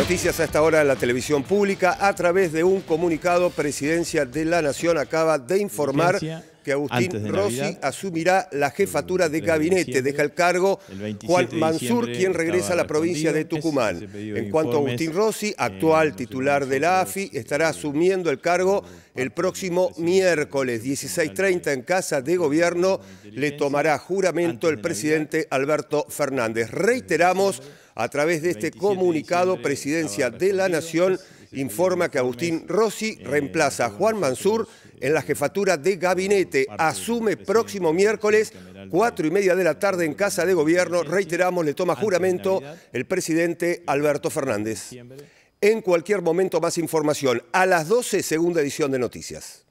Noticias a esta hora en la televisión pública. A través de un comunicado, Presidencia de la Nación acaba de informar que Agustín Rossi asumirá la jefatura de gabinete. Deja el cargo Juan Mansur, quien regresa a la provincia de Tucumán. En cuanto a Agustín Rossi, eh, actual titular de la AFI, estará asumiendo el cargo el próximo miércoles, 16.30, en Casa de Gobierno. Le tomará juramento el presidente Alberto Fernández. Reiteramos a través de este comunicado, Presidencia de la Nación informa que Agustín Rossi reemplaza a Juan Mansur en la jefatura de gabinete. Asume próximo miércoles, cuatro y media de la tarde en Casa de Gobierno. Reiteramos, le toma juramento el presidente Alberto Fernández. En cualquier momento más información. A las 12, segunda edición de Noticias.